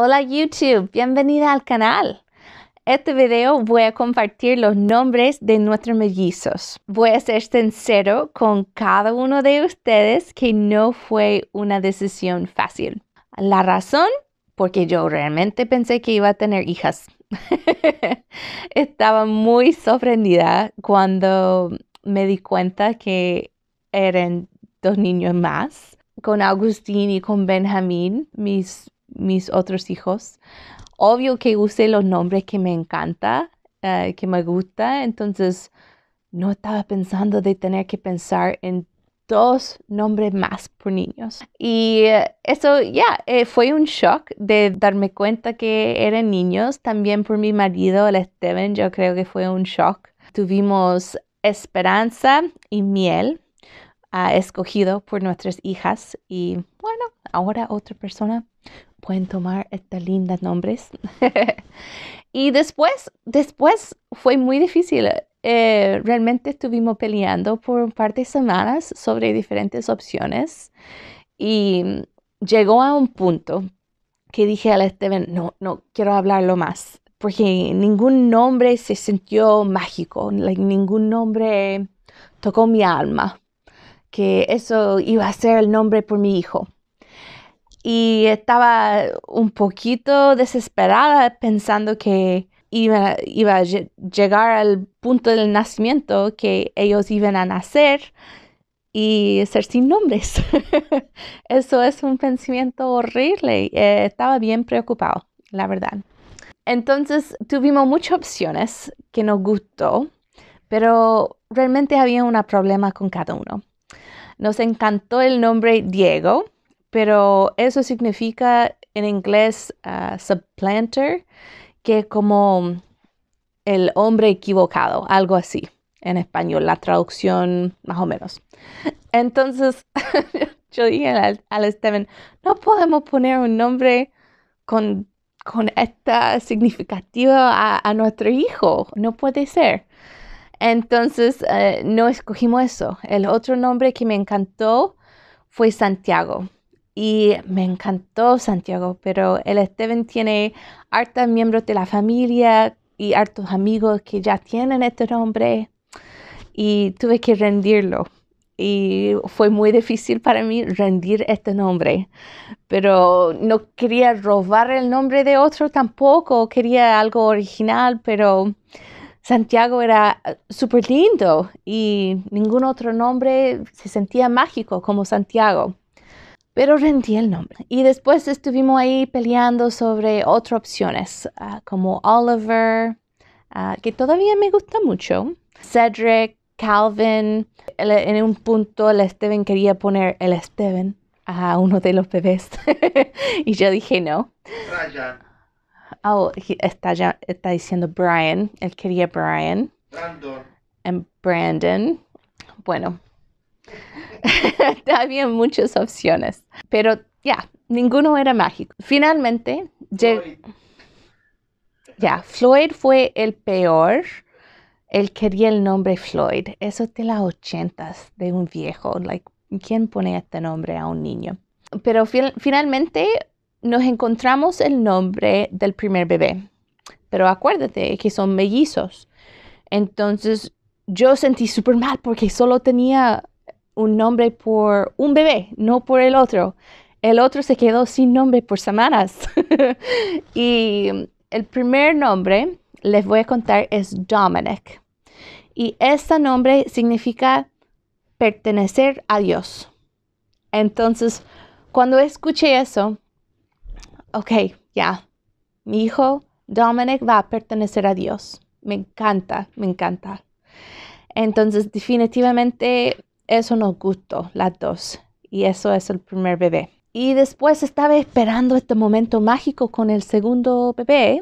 Hola YouTube, bienvenida al canal. Este video voy a compartir los nombres de nuestros mellizos. Voy a ser sincero con cada uno de ustedes que no fue una decisión fácil. La razón, porque yo realmente pensé que iba a tener hijas. Estaba muy sorprendida cuando me di cuenta que eran dos niños más. Con Agustín y con Benjamín, mis mis otros hijos. Obvio que usé los nombres que me encanta, eh, que me gusta, entonces no estaba pensando de tener que pensar en dos nombres más por niños. Y eh, eso ya eh, fue un shock de darme cuenta que eran niños. También por mi marido, el Esteban, yo creo que fue un shock. Tuvimos esperanza y miel ah, escogido por nuestras hijas y bueno, ahora otra persona pueden tomar estas lindas nombres. y después, después fue muy difícil. Eh, realmente estuvimos peleando por un par de semanas sobre diferentes opciones y llegó a un punto que dije a Esteban, no, no quiero hablarlo más, porque ningún nombre se sintió mágico, ningún nombre tocó mi alma, que eso iba a ser el nombre por mi hijo y estaba un poquito desesperada pensando que iba, a llegar al punto del nacimiento, que ellos iban a nacer y ser sin nombres. Eso es un pensamiento horrible. Eh, estaba bien preocupado, la verdad. Entonces tuvimos muchas opciones que nos gustó, pero realmente había un problema con cada uno. Nos encantó el nombre Diego, pero eso significa en inglés ah, supplanter, que como el hombre equivocado, algo así en español, la traducción más o menos. Entonces, yo dije al, al no podemos poner un nombre con, esta significativa a, nuestro hijo, no puede ser. Entonces, eh, no escogimos eso. El otro nombre que me encantó fue Santiago y me encantó Santiago, pero el Esteban tiene hartos miembros de la familia y hartos amigos que ya tienen este nombre y tuve que rendirlo. Y fue muy difícil para mí rendir este nombre, pero no quería robar el nombre de otro tampoco, quería algo original, pero Santiago era eh, súper lindo y ningún otro nombre se sentía mágico como Santiago pero rendí el nombre. Y después estuvimos ahí peleando sobre otras opciones, ah, como Oliver, ah, que todavía me gusta mucho, Cedric, Calvin. en un punto el Esteban quería poner el Esteban a uno de los bebés y yo dije no. Brian. Oh, está, ya, está diciendo Brian, él quería Brian. Brandon. Brandon. Bueno, había muchas opciones, pero ya, ninguno era mágico. Finalmente, ya, Floyd fue el peor. Él quería el nombre Floyd. Eso de las ochentas, de un viejo. Like, ¿Quién pone este nombre a un niño? Pero finalmente nos encontramos el nombre del primer bebé. Pero acuérdate que son mellizos. Entonces yo sentí súper mal porque solo tenía un nombre por un bebé, no por el otro. El otro se quedó sin nombre por semanas. y el primer nombre, les voy a contar, es Dominic. Y este nombre significa pertenecer a Dios. Entonces, cuando escuché eso, ok, ya, mi hijo Dominic va a pertenecer a Dios. Me encanta, me encanta. Entonces, definitivamente eso nos gustó, las dos. Y eso es el primer bebé. Y después estaba esperando este momento mágico con el segundo bebé,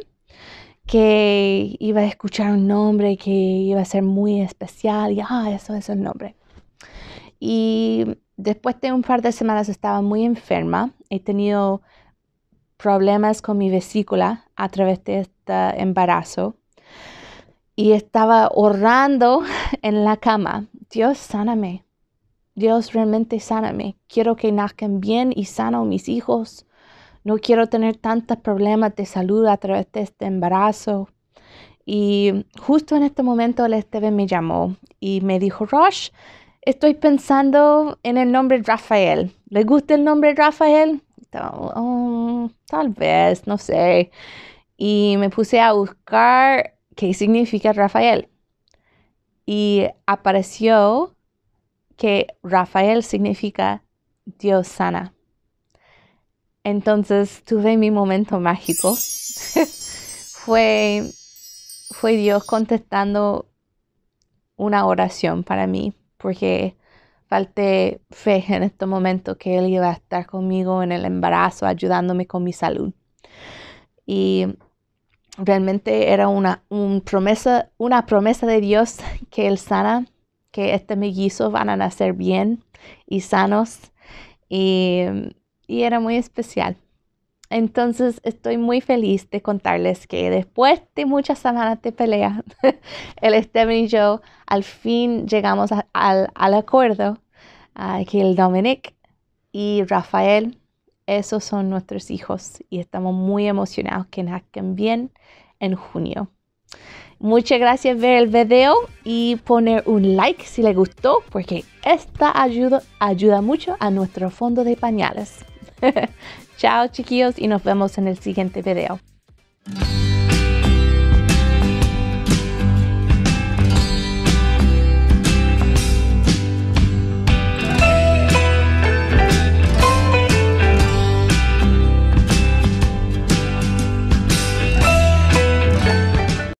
que iba a escuchar un nombre que iba a ser muy especial. Y, ah, eso es el nombre. Y después de un par de semanas estaba muy enferma. He tenido problemas con mi vesícula a través de este embarazo. Y estaba ahorrando en la cama. Dios, sáname. Dios realmente sáname. Quiero que nazcan bien y sano mis hijos. No quiero tener tantos problemas de salud a través de este embarazo. Y justo en este momento el Esteban me llamó y me dijo, Rosh, estoy pensando en el nombre Rafael. ¿Le gusta el nombre Rafael? Oh, tal vez, no sé. Y me puse a buscar qué significa Rafael. Y apareció que Rafael significa Dios sana. Entonces tuve mi momento mágico. fue, fue Dios contestando una oración para mí, porque falté fe en este momento que Él iba a estar conmigo en el embarazo, ayudándome con mi salud. Y realmente era una, promesa, una promesa de Dios que Él sana que estos mellizos van a nacer bien y sanos. Y, era muy especial. Entonces estoy muy feliz de contarles que después de muchas semanas de pelea, el Esteban y yo al fin llegamos al, acuerdo que el Dominic y Rafael, esos son nuestros hijos y estamos muy emocionados que nazcan bien en junio. Muchas gracias por ver el video y poner un like si le gustó, porque esta ayuda, ayuda mucho a nuestro fondo de pañales. Chao chiquillos y nos vemos en el siguiente video.